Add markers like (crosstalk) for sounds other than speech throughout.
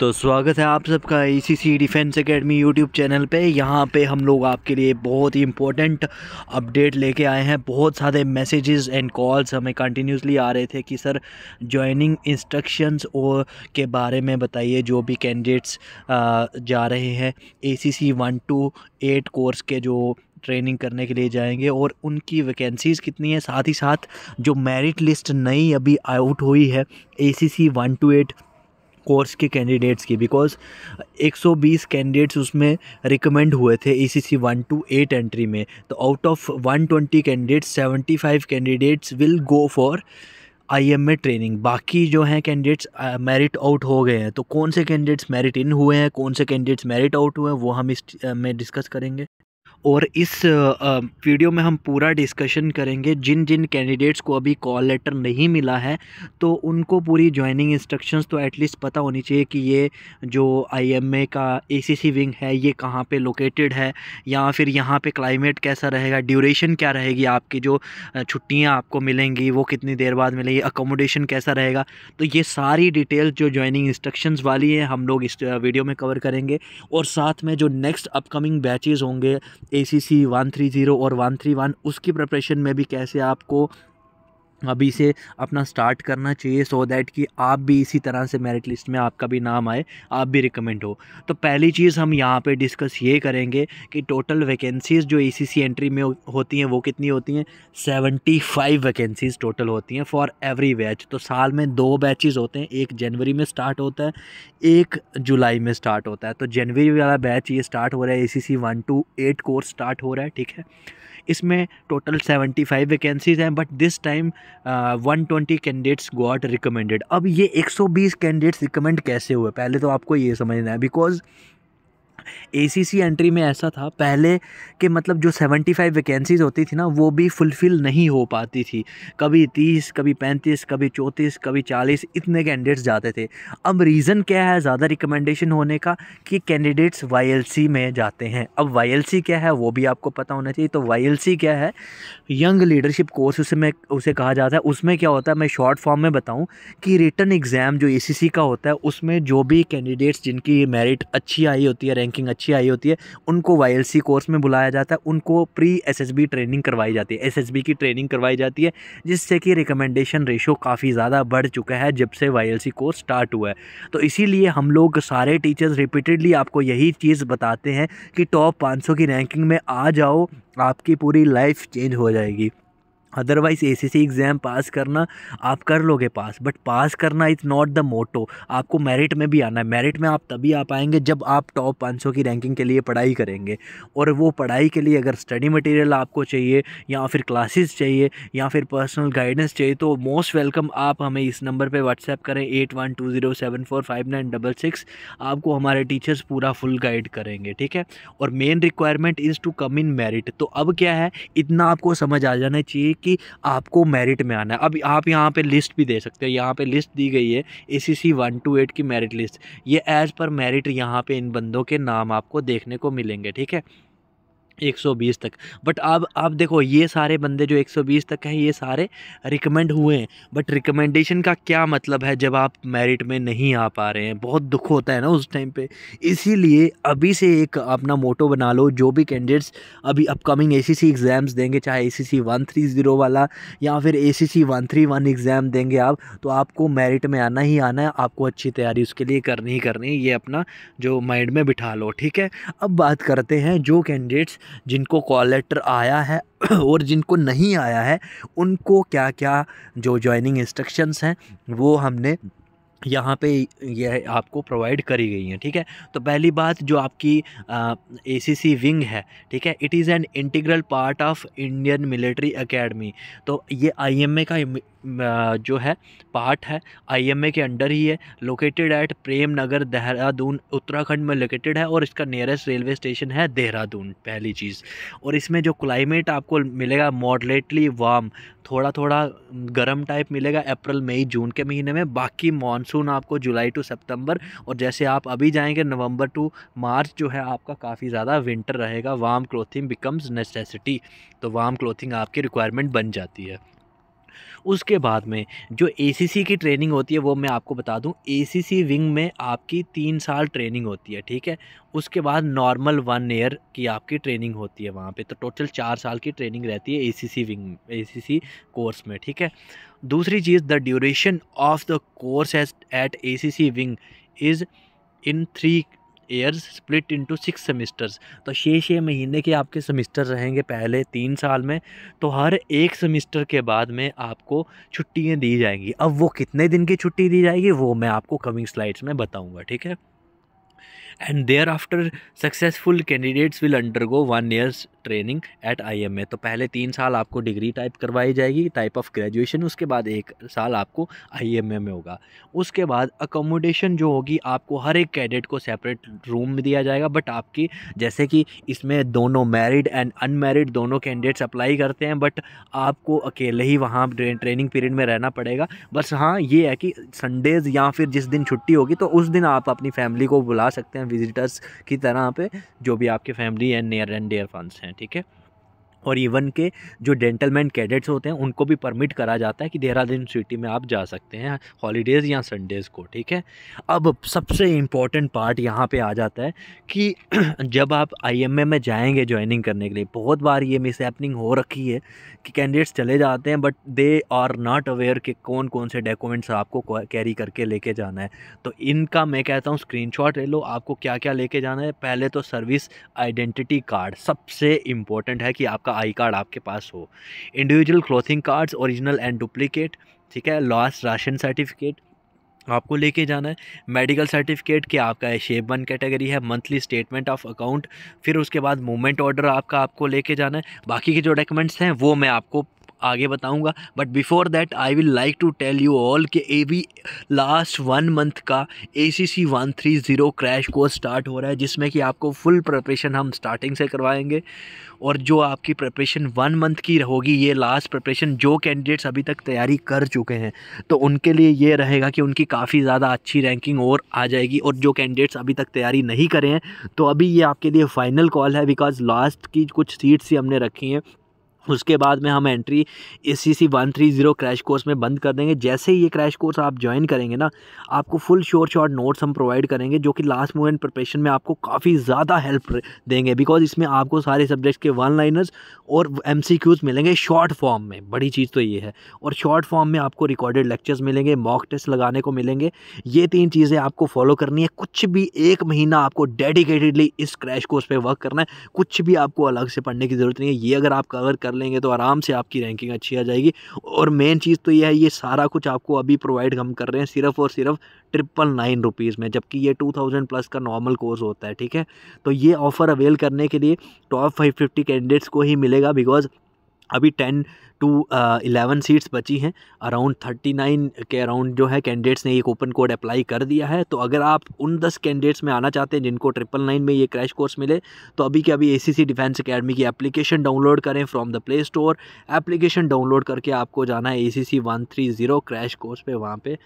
तो स्वागत है आप सबका E C C defence academy YouTube channel पे यहाँ पे हम लोग आपके लिए बहुत ही इंपॉर्टेंट अपडेट लेके आए हैं बहुत सारे मैसेजेस एंड कॉल्स हमें कंटिन्यूसली आ रहे थे कि सर जॉइनिंग इंस्ट्रक्शंस और के बारे में बताइए जो भी कैंडिडेट्स जा रहे हैं A C C one two eight course के जो ट्रेनिंग करने के लिए जाएंगे और उनकी वैकेंसीज़ कितनी है साथ ही साथ जो मेरिट लिस्ट नई अभी आउट हुई है A C C one two eight course के कैंडिडेट्स की बिकॉज 120 कैंडिडेट्स उसमें रिकमेंड हुए थे E C C one two eight entry में तो out of 120 candidates 75 candidates will go for I M A training बाकी जो हैं कैंडिडेट्स मेरिट आउट हो गए हैं तो कौन से कैंडिडेट्स मेरिट इन हुए हैं कौन से कैंडिडेट्स मेरिट आउट हुए हैं वो हम इस में डिस्कस करेंगे और इस वीडियो में हम पूरा डिस्कशन करेंगे जिन जिन कैंडिडेट्स को अभी कॉल लेटर नहीं मिला है तो उनको पूरी ज्वाइनिंग इंस्ट्रक्शंस तो एटलीस्ट पता होनी चाहिए कि ये जो आईएमए का एसीसी विंग है ये कहाँ पे लोकेटेड है या फिर यहाँ पे क्लाइमेट कैसा रहेगा ड्यूरेशन क्या रहेगी आपकी जो छुट्टियाँ आपको मिलेंगी वो कितनी देर बाद मिलेंगी अकोमोडेशन कैसा रहेगा तो ये सारी डिटेल्स जो ज्वाइनिंग इंस्ट्रक्शन वाली हैं हम लोग इस वीडियो में कवर करेंगे और साथ में जो नेक्स्ट अपकमिंग बैचेज़ होंगे A C C one three zero और वन थ्री वन उसकी प्रिपरेशन में भी कैसे आपको अभी से अपना स्टार्ट करना चाहिए सो so दैट कि आप भी इसी तरह से मेरिट लिस्ट में आपका भी नाम आए आप भी रिकमेंड हो तो पहली चीज़ हम यहाँ पे डिस्कस ये करेंगे कि टोटल वैकेंसीज़ जो एसीसी एंट्री में होती हैं वो कितनी होती हैं सेवेंटी फाइव वैकेंसीज़ टोटल होती हैं फॉर एवरी बैच तो साल में दो बैचेज़ होते हैं एक जनवरी में स्टार्ट होता है एक जुलाई में स्टार्ट होता है तो जनवरी वाला बैच ये स्टार्ट हो रहा है A C C one two eight course start हो रहा है ठीक है इसमें टोटल 75 वैकेंसीज़ हैं but this time 120 candidates got recommended अब ये 120 कैंडिडेट्स रिकमेंड कैसे हुए पहले तो आपको ये समझना है बिकॉज एसीसी एंट्री में ऐसा था पहले के मतलब जो 75 वैकेंसीज़ होती थी ना वो भी फुलफ़िल नहीं हो पाती थी कभी 30 कभी 35 कभी 34 कभी 40 इतने कैंडिडेट्स जाते थे अब रीज़न क्या है ज़्यादा रिकमेंडेशन होने का कि कैंडिडेट्स वाई में जाते हैं अब वाई क्या है वो भी आपको पता होना चाहिए तो वाई क्या है यंग लीडरशिप कोर्स उसमें उसे कहा जाता है उसमें क्या होता है मैं शॉर्ट फॉर्म में बताऊँ कि रिटर्न एग्ज़ाम जो ए का होता है उसमें जो भी कैंडिडेट्स जिनकी मेरिट अच्छी आई होती है रैंकिंग रैंकिंग अच्छी आई होती है उनको वाई कोर्स में बुलाया जाता है उनको प्री एस ट्रेनिंग करवाई जाती है एस की ट्रेनिंग करवाई जाती है जिससे कि रिकमेंडेशन रेशो काफ़ी ज़्यादा बढ़ चुका है जब से वाई कोर्स स्टार्ट हुआ है तो इसीलिए हम लोग सारे टीचर्स रिपीटेडली आपको यही चीज़ बताते हैं कि टॉप पाँच की रैंकिंग में आ जाओ आपकी पूरी लाइफ चेंज हो जाएगी अदरवाइज़ सी एग्ज़ाम पास करना आप कर लोगे पास बट पास करना इज़ नॉट द मोटो आपको मेरिट में भी आना है मेरिट में आप तभी आ पाएंगे जब आप टॉप 500 की रैंकिंग के लिए पढ़ाई करेंगे और वो पढ़ाई के लिए अगर स्टडी मटेरियल आपको चाहिए या फिर क्लासेस चाहिए या फिर पर्सनल गाइडेंस चाहिए तो मोस्ट वेलकम आप हमें इस नंबर पर व्हाट्सएप करें at one two zero seven four five nine double six आपको हमारे टीचर्स पूरा फुल गाइड करेंगे ठीक है और main requirement is to come in merit तो अब क्या है इतना आपको समझ आ जाना चाहिए कि आपको मेरिट में आना है अब आप यहाँ पे लिस्ट भी दे सकते हो यहाँ पे लिस्ट दी गई है A C C one two eight की मेरिट लिस्ट ये एज़ पर मेरिट यहाँ पे इन बंदों के नाम आपको देखने को मिलेंगे ठीक है 120 तक बट अब आप देखो ये सारे बंदे जो 120 तक हैं ये सारे रिकमेंड हुए हैं बट रिकमेंडेशन का क्या मतलब है जब आप मेरिट में नहीं आ पा रहे हैं बहुत दुख होता है ना उस टाइम पे इसीलिए अभी से एक अपना मोटो बना लो जो भी कैंडिडेट्स अभी अपकमिंग ए एग्ज़ाम्स देंगे चाहे ए सी वाला या फिर ए सी एग्ज़ाम देंगे आप तो आपको मेरिट में आना ही आना है आपको अच्छी तैयारी उसके लिए करनी ही करनी है ये अपना जो माइंड में बिठा लो ठीक है अब बात करते हैं जो कैंडिडेट्स जिनको कॉल लेटर आया है (clears throat) और जिनको नहीं आया है उनको क्या क्या जो जॉइनिंग इंस्ट्रक्शंस हैं वो हमने यहाँ पे यह आपको प्रोवाइड करी गई हैं ठीक है तो पहली बात जो आपकी ए सी सी विंग है ठीक है it is an integral part of Indian military academy तो ये आई एम ए का जो है पार्ट है आईएमए के अंडर ही है लोकेटेड एट प्रेम नगर देहरादून उत्तराखंड में लोकेटेड है और इसका नियरेस्ट रेलवे स्टेशन है देहरादून पहली चीज़ और इसमें जो क्लाइमेट आपको मिलेगा मॉडरेटली वार्म थोड़ा थोड़ा गर्म टाइप मिलेगा अप्रैल मई जून के महीने में बाकी मानसून आपको जुलाई टू सेप्टेम्बर और जैसे आप अभी जाएँगे नवंबर टू मार्च जो है आपका काफ़ी ज़्यादा विंटर रहेगा वार्म क्लोथिंग बिकम्स नेसेसिटी तो वार्म क्लोथिंग आपकी रिक्वायरमेंट बन जाती है उसके बाद में जो ए की ट्रेनिंग होती है वो मैं आपको बता दूँ ए विंग में आपकी तीन साल ट्रेनिंग होती है ठीक है उसके बाद नॉर्मल वन ईयर की आपकी ट्रेनिंग होती है वहाँ पे तो टोटल चार साल की ट्रेनिंग रहती है एसीसी विंग एसीसी कोर्स में ठीक है दूसरी चीज़ the duration of the course at ACC wing is in three years split into six semesters तो छः छः महीने के आपके सेमिस्टर रहेंगे पहले तीन साल में तो हर एक सेमिस्टर के बाद में आपको छुट्टियाँ दी जाएंगी अब वो कितने दिन की छुट्टी दी जाएगी वो मैं आपको कमिंग स्लाइड्स में बताऊँगा ठीक है and thereafter successful candidates will undergo one years training at IMA तो पहले तीन साल आपको डिग्री टाइप करवाई जाएगी टाइप ऑफ ग्रेजुएशन उसके बाद एक साल आपको आईएमए में होगा उसके बाद अकोमोडेशन जो होगी आपको हर एक कैडेट को सेपरेट रूम में दिया जाएगा बट आपकी जैसे कि इसमें दोनों मैरिड एंड अनमेरिड दोनों कैंडिडेट्स अप्लाई करते हैं बट आपको अकेले ही वहाँ ट्रेनिंग पीरियड में रहना पड़ेगा बस हाँ ये है कि संडेज़ या फिर जिस दिन छुट्टी होगी तो उस दिन आप अपनी फैमिली को बुला सकते हैं विजिटर्स की तरह पे जो भी आपके family and near and dear funds हैं ठीक है और इवन के जो डेंटल मैन कैडेट्स होते हैं उनको भी परमिट करा जाता है कि देहरादून सिटी में आप जा सकते हैं हॉलीडेज़ या संडेज़ को ठीक है अब सबसे इम्पॉर्टेंट पार्ट यहाँ पे आ जाता है कि (clears throat) जब आप आईएमए में जाएंगे ज्वाइनिंग करने के लिए बहुत बार ये मिस हो रखी है कि कैंडिडेट्स चले जाते हैं but they are not aware कि कौन कौन से डॉक्यूमेंट्स आपको कैरी करके लेके जाना है तो इनका मैं कहता हूँ स्क्रीन ले लो आपको क्या क्या लेके जाना है पहले तो सर्विस आइडेंटिटी कार्ड सबसे इम्पोर्टेंट है कि आपका आई कार्ड आपके पास हो individual clothing cards original and duplicate ठीक है लास्ट राशन सर्टिफिकेट आपको लेके जाना है मेडिकल सर्टिफिकेट कि आपका है शेप वन कैटेगरी है मंथली स्टेटमेंट ऑफ अकाउंट फिर उसके बाद मूवमेंट ऑर्डर आपका आपको लेके जाना है बाकी के जो डॉक्यूमेंट्स हैं वो मैं आपको आगे बताऊँगा but before that I will like to tell you all कि ए बी लास्ट वन मंथ का A C C one three zero crash course start हो रहा है जिसमें कि आपको फुल प्रपरेशन हम स्टार्टिंग से करवाएंगे और जो आपकी प्रपरेशन वन मंथ की होगी ये लास्ट प्रपरेशन जो कैंडिडेट्स अभी तक तैयारी कर चुके हैं तो उनके लिए ये रहेगा कि उनकी काफ़ी ज़्यादा अच्छी रैंकिंग और आ जाएगी और जो कैंडिडेट्स अभी तक तैयारी नहीं करें हैं तो अभी ये आपके लिए फ़ाइनल कॉल है बिकॉज़ लास्ट की कुछ सीट्स ही हमने रखी हैं उसके बाद में हम entry A C C one three zero crash course में बंद कर देंगे जैसे ही ये क्रैश कोर्स आप ज्वाइन करेंगे ना आपको फुल शोर शॉर्ट नोट्स हम प्रोवाइड करेंगे जो कि लास्ट मोमेंट प्रिपरेशन में आपको काफ़ी ज़्यादा हेल्प देंगे बिकॉज इसमें आपको सारे सब्जेक्ट्स के वन लाइनर्स और एम सी क्यूज़ मिलेंगे शॉर्ट फॉर्म में बड़ी चीज़ तो ये है और शॉर्ट फॉर्म में आपको रिकॉर्डेड लेक्चर्स मिलेंगे मॉक टेस्ट लगाने को मिलेंगे ये तीन चीज़ें आपको फॉलो करनी है कुछ भी एक महीना आपको डेडिकेटेडली इस क्रैश कोर्स पर वर्क करना है कुछ भी आपको अलग से पढ़ने की ज़रूरत नहीं है ये अगर आप कवर कर लेंगे तो आराम से आपकी रैंकिंग अच्छी आ जाएगी और मेन चीज़ तो ये है ये सारा कुछ आपको अभी प्रोवाइड हम कर रहे हैं सिर्फ और सिर्फ ट्रिपल नाइन रुपीज़ में जबकि ये टू थाउजेंड प्लस का नॉर्मल कोर्स होता है ठीक है तो ये ऑफ़र अवेल करने के लिए टॉप फाइव फिफ्टी कैंडिडेट्स को ही मिलेगा बिकॉज अभी टेन टू इलेवन सीट्स बची हैं अराउंड थर्टी नाइन के अराउंड जो है कैंडिडेट्स ने एक ओपन कोड अप्लाई कर दिया है तो अगर आप उन दस कैंडिडेट्स में आना चाहते हैं जिनको ट्रिपल नाइन में ये क्रैश कोर्स मिले तो अभी के अभी ए डिफेंस अकेडमी की एप्लीकेशन डाउनलोड करें from the Play Store application download करके आपको जाना है A C C one three zero crash course पे वहाँ पर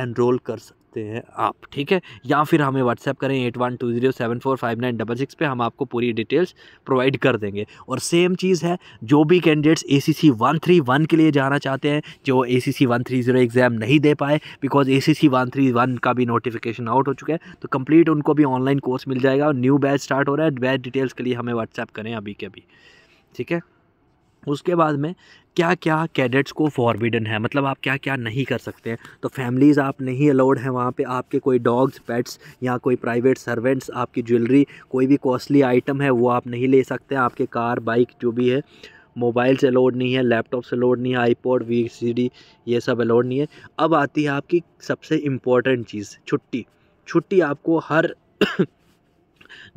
एनरोल कर सकते सकते हैं आप ठीक है या फिर हमें व्हाट्सएप करें at one two zero seven four five nine double six पर हम आपको पूरी डिटेल्स प्रोवाइड कर देंगे और सेम चीज़ है जो भी candidates A C C one three one के लिए जाना चाहते हैं जो A C C one three zero exam नहीं दे पाए because A C C one three one का भी नोटिफिकेशन आउट हो चुका है तो कंप्लीट उनको भी ऑनलाइन कोर्स मिल जाएगा और न्यू बैच स्टार्ट हो रहा है बैच डिटेल्स के लिए हमें व्हाट्सएप करें अभी के अभी ठीक है उसके बाद में क्या क्या कैडेट्स को फॉरविडन है मतलब आप क्या क्या नहीं कर सकते हैं तो फैमिलीज़ आप नहीं अलाउड हैं वहाँ पे आपके कोई डॉग्स पेट्स या कोई प्राइवेट सर्वेंट्स आपकी ज्वेलरी कोई भी कॉस्टली आइटम है वो आप नहीं ले सकते हैं आपके कार बाइक जो भी है मोबाइल से अलाउड नहीं है लैपटॉप से अलाउड नहीं है आईपॉड वी ये सब अलाउड नहीं है अब आती है आपकी सबसे इम्पॉर्टेंट चीज़ छुट्टी छुट्टी आपको हर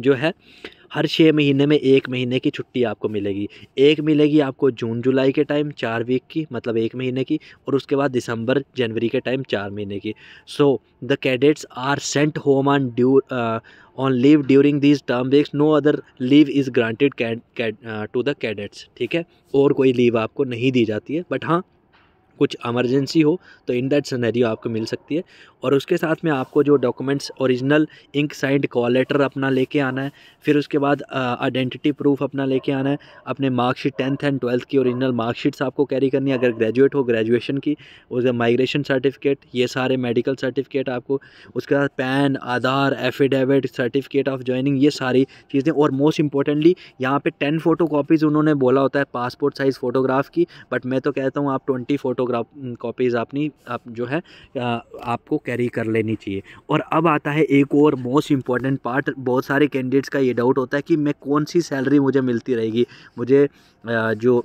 जो है हर छः महीने में एक महीने की छुट्टी आपको मिलेगी एक मिलेगी आपको जून जुलाई के टाइम चार वीक की मतलब एक महीने की और उसके बाद दिसंबर जनवरी के टाइम चार महीने की so the cadets are sent home on due on leave during these term weeks no other leave is granted to the cadets ठीक है और कोई लीव आपको नहीं दी जाती है बट हाँ कुछ एमरजेंसी हो तो इन दैट सनेरियो आपको मिल सकती है और उसके साथ में आपको जो documents original ink signed call letter अपना लेके आना है फिर उसके बाद आइडेंटिटी प्रूफ अपना लेके आना है अपने मार्कशीट टेंथ एंड ट्वेल्थ की ओरिजिनल मार्कशीट्स आपको कैरी करनी है अगर ग्रेजुएट हो ग्रेजुएशन की उसका माइग्रेशन सर्टिफिकेट ये सारे मेडिकल सर्टिफिकेट आपको उसके साथ PAN Aadhaar affidavit certificate of joining ये सारी चीज़ें और मोस्ट इंपॉर्टेंटली यहाँ पर टेन फोटो उन्होंने बोला होता है पासपोर्ट साइज़ फ़ोटोग्राफ की बट मैं तो कहता हूँ आप ट्वेंटी फ़ोटो फोटोग्राफ कॉपीज़ अपनी आप जो है आपको कैरी कर लेनी चाहिए और अब आता है एक और मोस्ट इम्पॉर्टेंट पार्ट बहुत सारे कैंडिडेट्स का ये डाउट होता है कि मैं कौन सी सैलरी मुझे मिलती रहेगी मुझे जो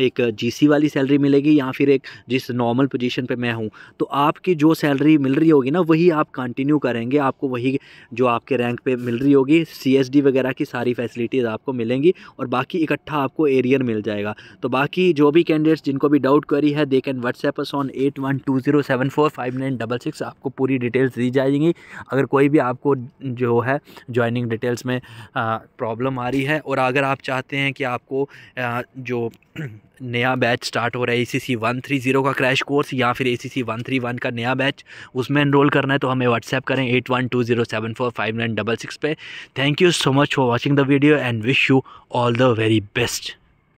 एक जीसी वाली सैलरी मिलेगी या फिर एक जिस नॉर्मल पोजीशन पे मैं हूँ तो आपकी जो सैलरी मिल रही होगी ना वही आप कंटिन्यू करेंगे आपको वही जो आपके रैंक पे मिल रही होगी सीएसडी वगैरह की सारी फैसिलिटीज़ आपको मिलेंगी और बाकी इकट्ठा आपको एरियर मिल जाएगा तो बाकी जो भी कैंडिडेट्स जिनको भी डाउट करी है they can WhatsApp on at one two zero seven four five nine double six आपको पूरी डिटेल्स दी जाएंगी अगर कोई भी आपको जो है ज्वाइनिंग डिटेल्स में प्रॉब्लम आ रही है और अगर आप चाहते हैं कि आपको जो नया बैच स्टार्ट हो रहा है A C C one three zero का क्रैश कोर्स या फिर A C C one three one का नया बैच उसमें इनरोल करना है तो हमें व्हाट्सएप करें at one two zero seven four five nine double six पे thank you so much for watching the video and wish you all the very best